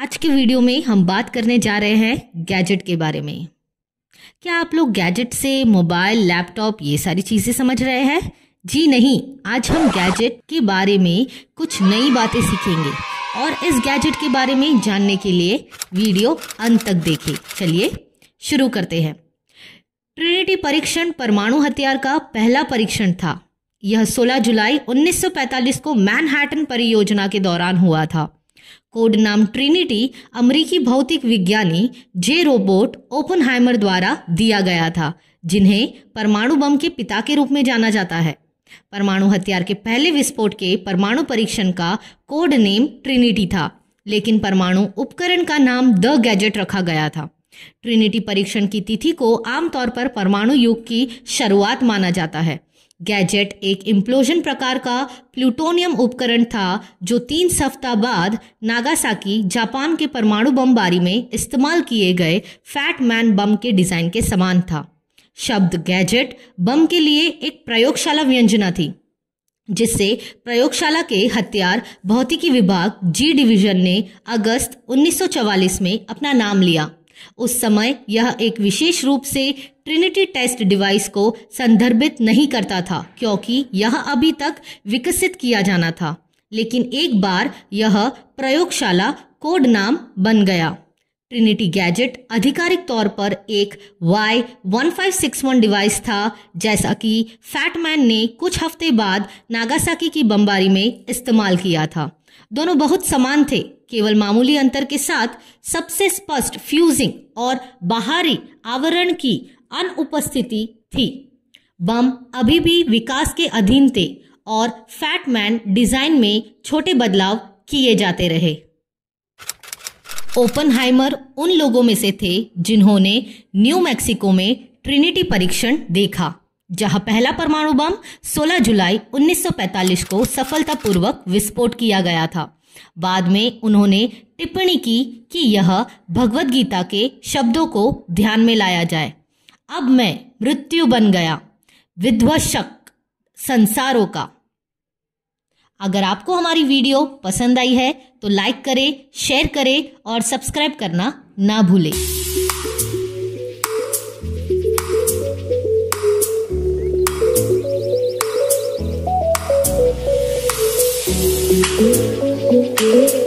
आज के वीडियो में हम बात करने जा रहे हैं गैजेट के बारे में क्या आप लोग गैजेट से मोबाइल लैपटॉप ये सारी चीज़ें समझ रहे हैं जी नहीं आज हम गैजेट के बारे में कुछ नई बातें सीखेंगे और इस गैजेट के बारे में जानने के लिए वीडियो अंत तक देखें चलिए शुरू करते हैं ट्रिनिटी परीक्षण परमाणु हथियार का पहला परीक्षण था यह 16 जुलाई 1945 को मैनहट्टन परियोजना के दौरान हुआ था कोड नाम ट्रिनिटी अमरीकी भौतिक विज्ञानी जे रोबोट ओपन द्वारा दिया गया था जिन्हें परमाणु बम के पिता के रूप में जाना जाता है परमाणु हथियार के पहले विस्फोट के परमाणु परीक्षण का कोड नेम ट्रिनिटी था लेकिन परमाणु उपकरण का नाम द गैजेट रखा गया था ट्रिनिटी परीक्षण की तिथि को आमतौर पर परमाणु युग की शुरुआत माना जाता है गैजेट एक इम्प्लोजन प्रकार का प्लूटोनियम उपकरण था जो तीन सप्ताह बाद नागासाकी जापान के परमाणु बमबारी में इस्तेमाल किए गए फैट मैन बम के डिज़ाइन के समान था शब्द गैजेट बम के लिए एक प्रयोगशाला व्यंजना थी जिससे प्रयोगशाला के हथियार भौतिकी विभाग जी डिवीजन ने अगस्त 1944 में अपना नाम लिया उस समय यह एक विशेष रूप से ट्रिनिटी टेस्ट डिवाइस को संदर्भित नहीं करता था क्योंकि यह अभी तक विकसित किया जाना था लेकिन एक बार यह प्रयोगशाला कोड नाम बन गया ट्रिनिटी गैजेट आधिकारिक तौर पर एक Y one five six one device था जैसा कि फैटमैन ने कुछ हफ्ते बाद नागासाकी की बमबारी में इस्तेमाल किया था दोनों बहुत समान थे केवल मामूली अंतर के साथ सबसे स्पष्ट फ्यूजिंग और बाहरी आवरण की अनुपस्थिति थी बम अभी भी विकास के अधीन थे और फैटमैन डिजाइन में छोटे बदलाव किए जाते रहे ओपनहाइमर उन लोगों में से थे जिन्होंने न्यू मैक्सिको में ट्रिनिटी परीक्षण देखा जहां पहला परमाणु बम 16 जुलाई 1945 को सफलतापूर्वक विस्फोट किया गया था बाद में उन्होंने टिप्पणी की कि यह भगवत गीता के शब्दों को ध्यान में लाया जाए अब मैं मृत्यु बन गया विध्वशक संसारों का अगर आपको हमारी वीडियो पसंद आई है तो लाइक करें शेयर करें और सब्सक्राइब करना ना भूलें Música